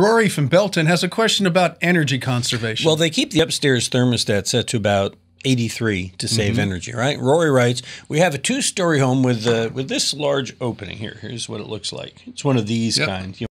Rory from Belton has a question about energy conservation. Well, they keep the upstairs thermostat set to about 83 to save mm-hmm. energy, right? Rory writes, "We have a two-story home with uh, with this large opening here. Here's what it looks like. It's one of these yep. You